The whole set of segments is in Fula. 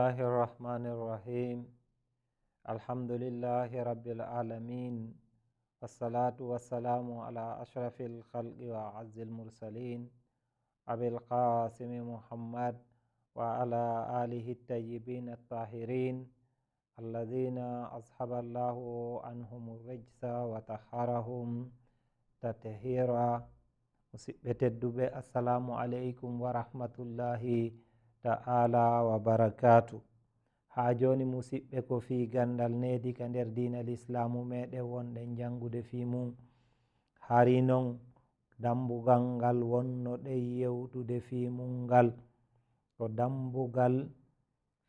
الله الرحمن الرحيم الحمد لله رب العالمين والصلاة والسلام على أشرف الخلق وأعز المرسلين أبي القاسم محمد وعلى آله الطيبين الطاهرين الذين أصحب الله عنهم الرجس وطهرهم تطهيرا مسبت الدب السلام عليكم ورحمة الله وبركاته ta'ala wa barakatu ha joni musiɓɓe ko fi gandal nedi ka nder dinal islamu meɗen wonɗen jangude fi mum hari non dambugal ngal wonno ɗen yewtude fi mum ngal to dambugal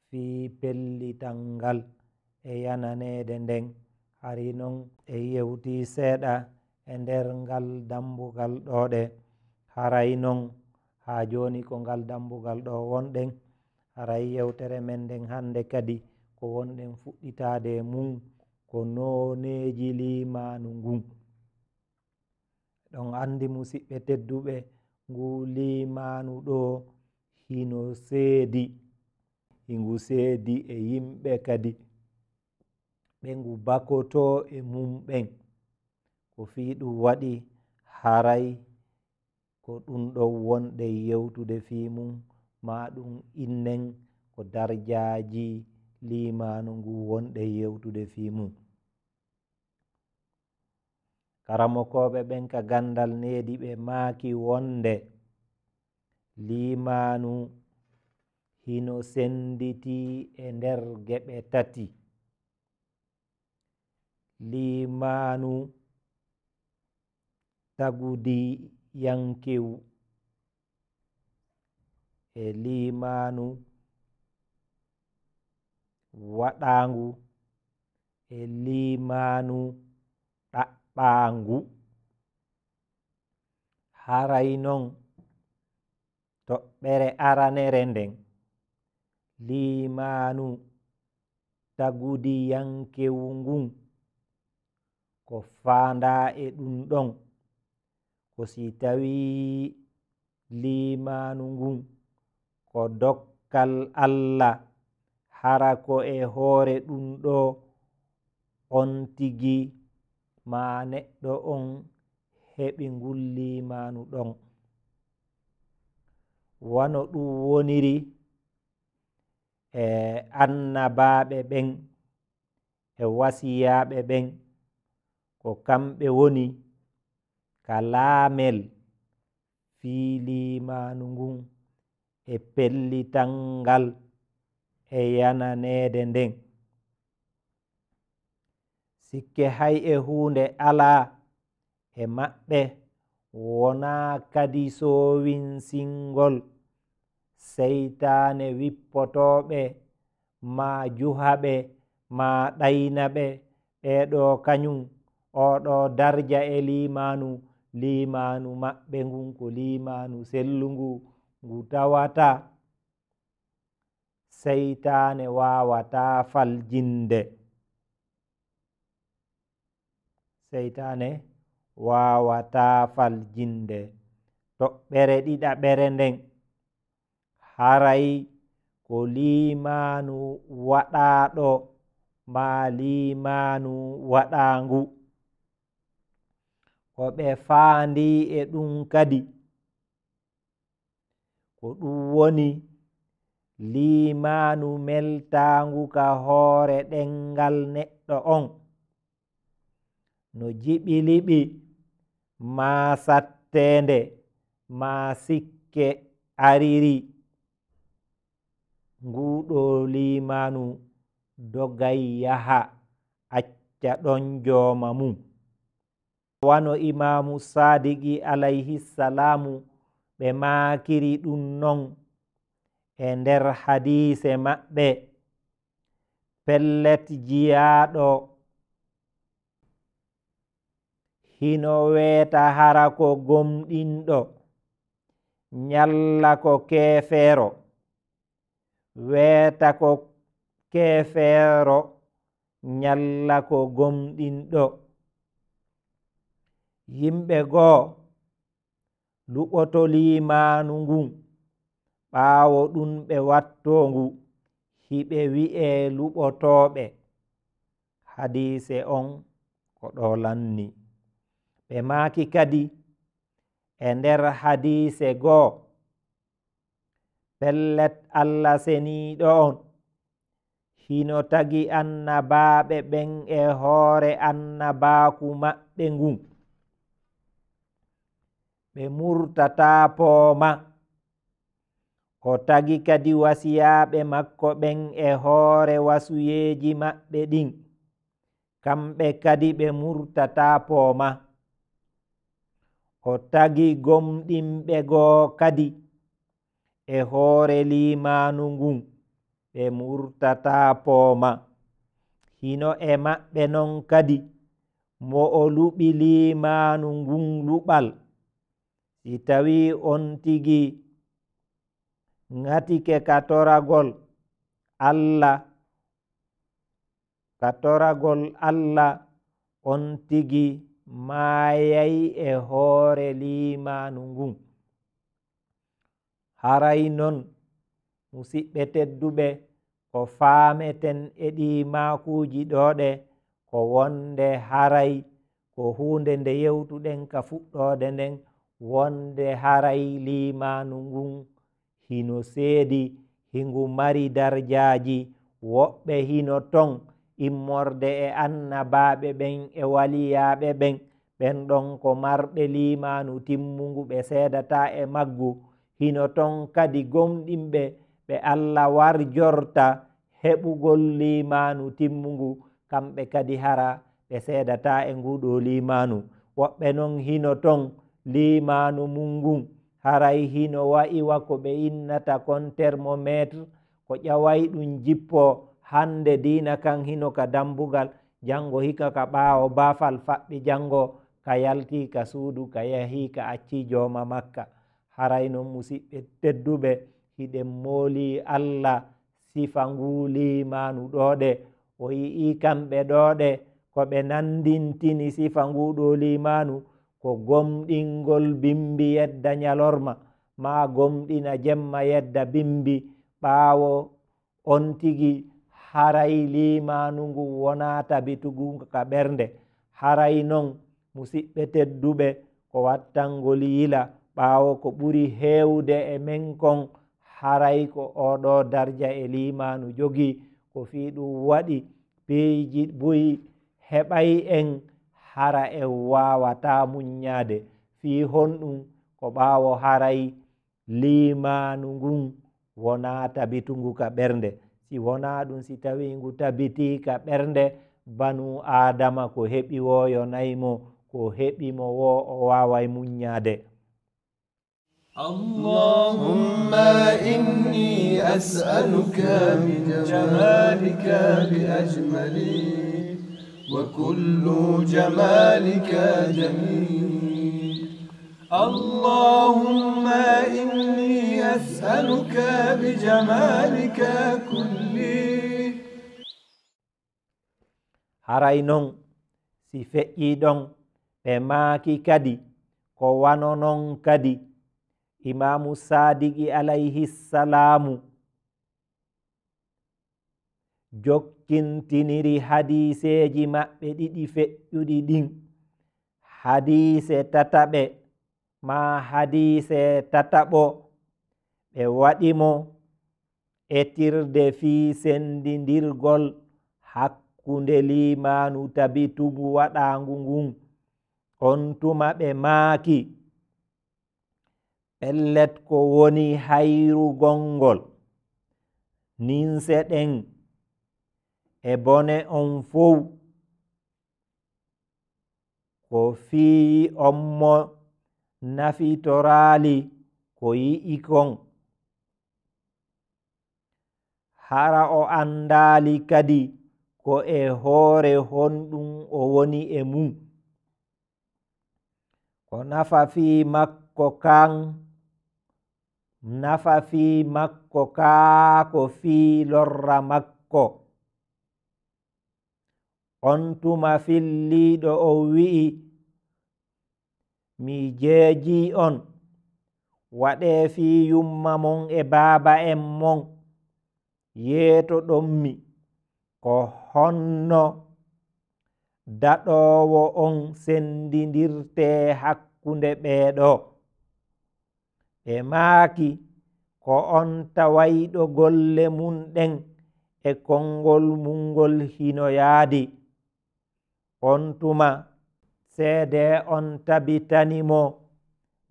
fi pellital ngal e yananede nden hari non e yewti seeɗa e nder ngal dambugal ɗoɗe haray non ha joni ko ngal dambugal ɗo wonɗen aray yewtere men nden hande kadi ko wonɗen fuɗɗitade mum ko noneji limanu ngun ɗon andi musiɓɓe tedduɓe ngu limanu ɗo hino seedi hingu seedi e yimɓe kadi ɓe ngu bakoto e mum ɓen ko fi ɗum waɗi haray ko ɗum ɗo wonɗe yewtude fii mum ma ɗum innen ko darjaaji limanu ngu wonɗe yewtude fii mum karamokoɓe ɓen ka gandal needi ɓe maaki wonde limanu hino senditi e nder geɓe tati limanu tagudi yankiw e limanu waɗangu e limanu ɗaɓɓangu haray non toɓɓere aranere nden limanu tagudi yankewu ngun ko fanda e ɗum ɗon ko si tawi limanu ngun ko dokkal allah hara ko e hoore ɗum ɗo on tigi ma neɗɗo on heɓi ngun limanu ɗon wano ɗum woniri e annabaɓe ɓen e wasiyaɓe ɓen ko kamɓe woni ka laamel fii limaanu ngun e pellital ngal e yananeede nden sikke hay e huunde alaa e maɓɓe wonaa kadi soowinsingol seytaane wippotooɓe maa juhaɓe maa ɗaynaɓe ɓeeɗoo kañum ooɗoo darja e liimaanu limanu maɓɓe ngun ko limanu sellungu ngu tawata seitane wawata faljinde seitane wawata faljinde toɓɓere ɗiɗa ɓere nden haray ko limanu waɗaɗo ma limanu waɗangu ko ɓe faandi e ɗum kadi ko ɗum woni limanu meltangu ka hoore ɗengal neɗɗo on no jiɓiliɓi ma sattende ma sikke ariri nguɗo limanu dogay yaha acca ɗon joma mum wano imamu sadiki alayhi salamu ɓe makiri ɗum non e nder hadise maɓɓe pellet jiyaɗo hino weta hara ko gomɗinɗo nyalla ko keefeero weeta ko keefeero nyalla ko gomɗinɗo yimɓe goo luɓoto limanu ngun ɓawo ɗum ɓe wattongu hiɓe wi'e luɓotoɓe hadise on koɗo lanni ɓe maki kadi e nder hadise goo pellet allah seniɗo on hino tagi annabaɓe ɓen e hoore annabaku maɓɓe ngun ɓe murtatapooma o tagi kadi wasiyaaɓe makko ɓen e hoore wasuyeeji maɓɓe ɗin kamɓe kadi ɓe murtatapooma o tagi gomɗinɓe goo kadi e hoore limaanu ngun ɓe murtatapooma hino e maɓɓe non kadi mo o luɓi limaanu ngun luɓal si tawi on tigi ŋatike katoragol allah katoragol allah on tigi maayay e hoore limanu ngun haray non musidɓe tedduɓe ko faameten e ɗi makuji ɗoɗe ko wonde haray ko hunde nde yewtuɗen ka fuɗɗode nden wonde haray limanu ngun hino seedi hingu mari darjaji woɓɓe hino ton immorde e annabaɓe ɓen e waliyaɓe ɓen ɓen ɗon ko marɓe limanu timmugu ɓe sedata e maggu hino ton kadi gomɗinɓe ɓe allah warjorta heɓugol limanu timmugu kamɓe kadi hara ɓe sedata e nguɗo limanu woɓɓe non hino ton limanu mungun haray hino wa'i wa ko ɓe innata kon termometre ko ƴaway ɗum jippo hande dina kan hino ka dambugal jango hika ka ɓawo bafal faɓɓi jango ka yalti ka suudu ka yahi ka acci joma makka haray noon musiɓɓe tedduɓe hiɗen mooli allah sifa ngu limanu ɗoɗe o yi'i kamɓe ɗoɗe ko ɓe nandintini sifa ngu ɗo limanu ko gomɗingol bimbi yedda nyalorma ma gomɗina jemma yedda bimbi ɓaawo on tigi haray limanu ngu wona tabitugu ka ɓernde haray non musiɓɓe tedduɓe ko wattangol yila ɓaawo ko ɓuri heewde e men kon haray ko oɗo darja e limanu jogi ko fii ɗum waɗi piiji boyi heɓay en hara en wawata munyade fi honɗum ko ɓawo harayi limanu ngun wona tabitungu ka ɓernde si wona ɗum si tawi ngu tabiti ka ɓernde banu adama ko heɓi woyo nayi mo ko heɓi mo wo o waway munyade اللهم إني أسألك من جمالك بأجمل وكل جمالك جميل اللهم إني أسألك بجمالك كل harayinon si feƴƴiɗon ɓe maaki kadi ko wanonon kadi imamu sadiki alayhi ssalamu kintiniri hadiseji maɓɓe ɗiɗi feƴƴuɗi ɗin hadise tataɓe ma hadise tataɓo ɓe waɗimo etirde fi sendidirgol hakkunde limanu tabi tubu waɗangu ngun on tuma ɓe maaki pellet ko woni hayru gongol ninse ɗen e bone on fow ko fii on mo nafitoraali ko yi'i kon hara o anndaali kadi ko e hoore honɗum o woni e mum ko nafa fii makko kan nafa fii makko kaa ko fii lorra makko on tuma filliiɗo o wi'i mi jeeji on waɗee fii yumma mon e baaba en mon yeeto ɗonmi ko honno daɗoowo on senndindirtee hakkunde ɓeeɗo ɓe maaki ko on tawayɗo golle mum ɗen e konngol mum ngol hino yaadi on tuma seede on tabitanimo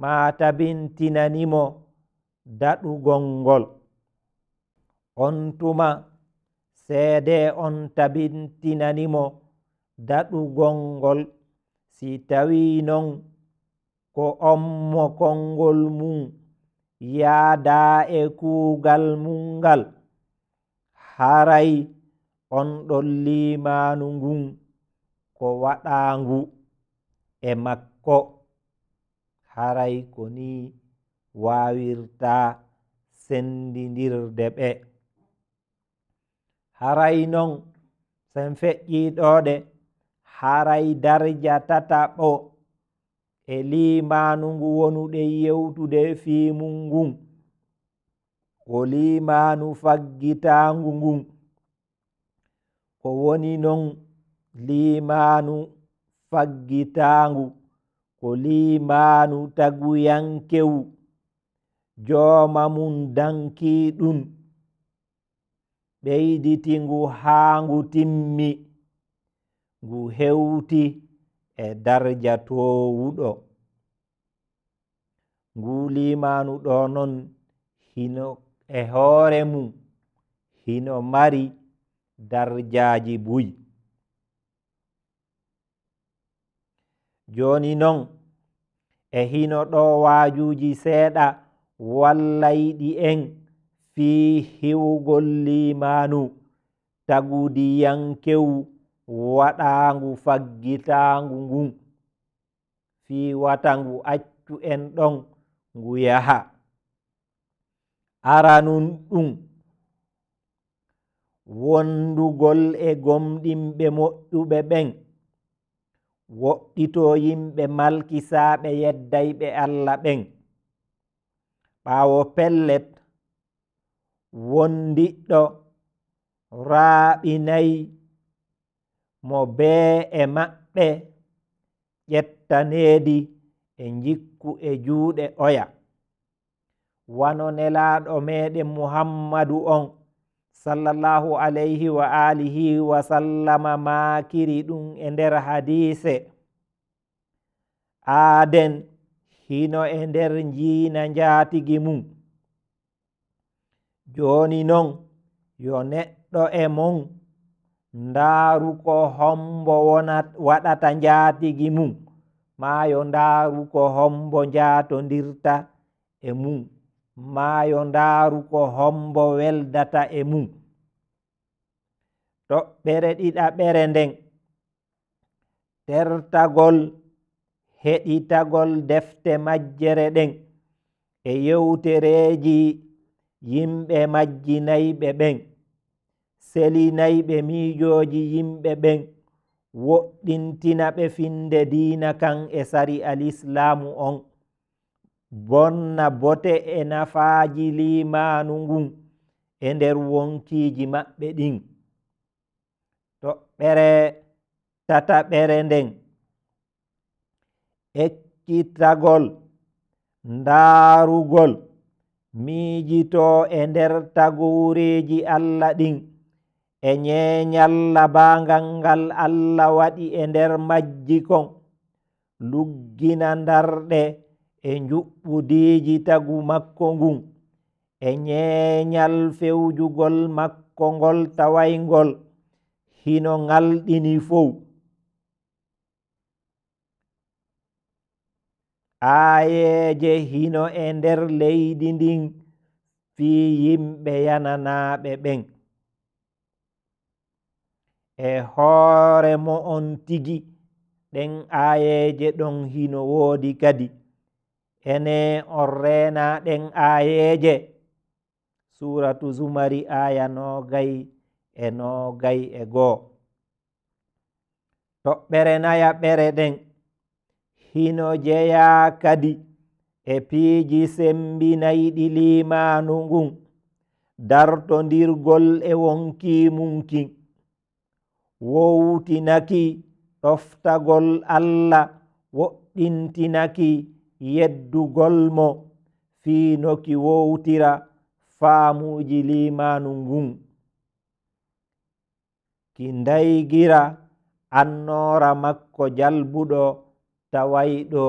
maa tabintinanimo daɗugolngol on tuma seede on tabintinanimo daɗugolngol si tawinon ko ommo kongol mum yaada e kuugal mungal haray on ɗon limanu ngun ko waɗaangu e makko haray ko ni waawirta senndindirde ɓe haray non sen feƴƴiiɗooɗe haray darja tataɓo e liimaanu ngu wonuɗe yewtude fiimun ngun ko liimaanu faggitaangu ngun ko woni non limanu faggitangu ko limanu taguyankewu jomamun dankiɗum ɓeyditingu haangu timmi ngu hewti e darja towuɗo ngu limanu ɗo non hino e hoore mum hino mari darjaji buyi joni non e hino ɗo waajuji seeɗa wallayɗi en fi hiwgol limanu tagudiyankewu waɗangu faggitangu ngun fi watangu accu en ɗon ngu yaha aranun ɗum wondugol e gomɗimɓe moƴƴuɓe ɓen woɗɗito yimɓe malkisaaɓe yeddayɓe allah ɓen ɓaawo pellet wondiɗɗo raaɓinayi mo bee e maɓɓe ƴettaneedi e jikku e juuɗe oya wano nelaaɗo meeɗen muhammadu on sallallahu alayhi wa alihi wa sallama maakiri ɗum e nder hadise aaden hino e nder jiina njaatigi mum jooni non yo neɗɗo e mon ndaaru ko hombo wona waɗata njaatigi mum maa yo ndaaru ko hombo njaatondirta e mum maayo ndaaru ko hombo weldata e mum toɓɓere ɗiɗa ɓere ndeng tertagol heɗitagol defte majjere ɗen e yewtereeji yimɓe majjinayɓe ɓen selinayɓe miijooji yimɓe ɓen woɗɗintina ɓe finde diina kan e sari al'islaamu on bonna bote e nafaaji limaanu ngun e nder wonkiiji maɓɓe ɗin toɓɓere tataɓere nden ekkitagol ndaarugol miijito e nder taguureeji allah ɗin e nyeenyalla baangal ngal allah waɗi e nder majji kon lugginandarɗe e njuɓɓudiiji tagu makko ngun e ñeeñal fewjugol makko ngol tawayngol hino ngalɗini fow aayeeje hino e nder leydi ndin fii yimɓe yananaaɓe ɓen e hoore mo on tigi ɗen aayeeje ɗon hino woodi kadi ene on rena ɗen ayeje suratu zumari aya nogay e nogay e goo toɓɓere naya ɓere ɗen hino jeya kadi e piiji sembinayi ɗi limanu ngun dartodirgol e wonki munkin wowtinaki ɗoftagol allah woɗɗintinaki yeddugol mo fii noki wowtira faamuuji limaanu ngun ki ndaygira annoora makko jalbuɗo tawayɗo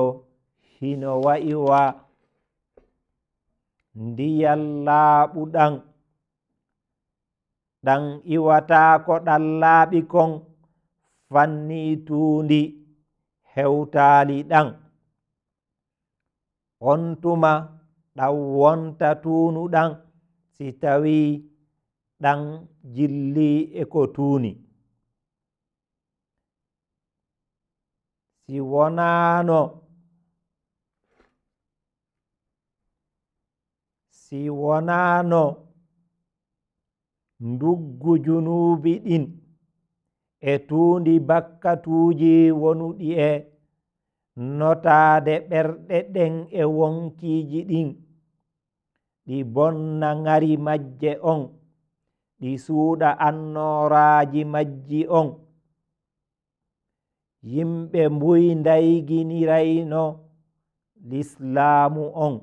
hino wa'iwa ndiyal laaɓuɗan ɗan iwataako ɗan laaɓi kon fannii tuundi hewtaali ɗan wontuma ɗan wonta tuunu ɗan si tawi ɗan jilli eko tuuni si wonaano si wonaano nduggu junuubi ɗin e tuundi bakkatuuji wonuɗi e notaade ɓerɗe ɗen e wonkiiji ɗin ɗi bonna ŋari majje on ɗi suuɗa annoraaji majji on yimɓe mbuyndayginirayno l'islaamu on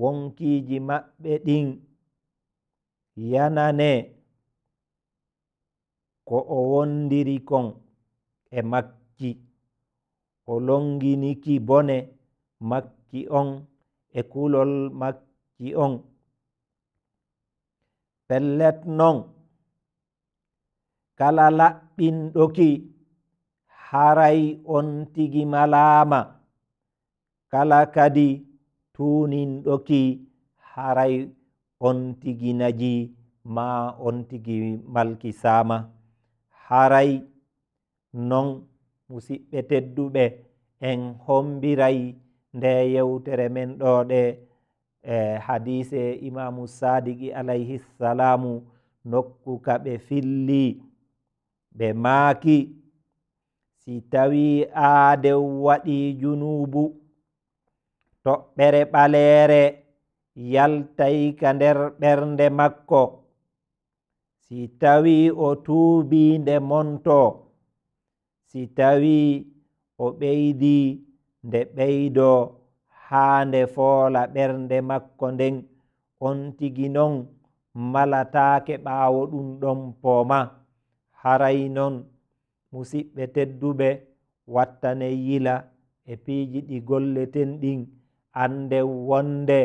wonkiiji maɓɓe ɗin yanane ko o wondiri kon e makki o longiniki bone makki on e kulol makki on pellet non kala laɓɓinɗoki haray on tigi malama kala kadi tuninɗoki haray on tigi naji ma on tigi malkisama haray non musiɓɓe tedduɓe en hombiray nde yewtere men ɗoɗe e hadise imamu sadiki alayhi ssalamu nokku ka ɓe filli ɓe maaki si tawi aade waɗi junubu toɓɓere ɓaleere yaltay ka nder ɓernde makko si tawi o tuubi nde monto si tawi o ɓeydi nde ɓeydo haa nde foola ɓernde makko nden on tigi non malataake ɓaawo ɗum ɗon pooma haray non musiɓɓe tedduɓe wattane yila e piiji ɗi golleten ɗin annde wonde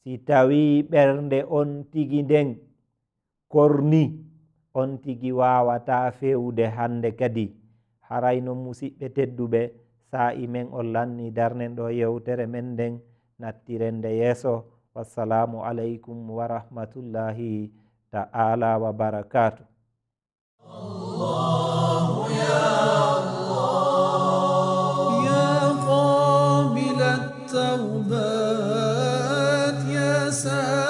si tawi ɓernde on tigi nden korni on tigi waawataa feewde hannde kadi harayno musiɓɓe tedduɓe sa'i men on lanni darnen ɗo yewtere men nden nattirende yeeso wassalamu aleykum wa rahmatullahi ta'ala wa barakatu قابل التوبات يا سلام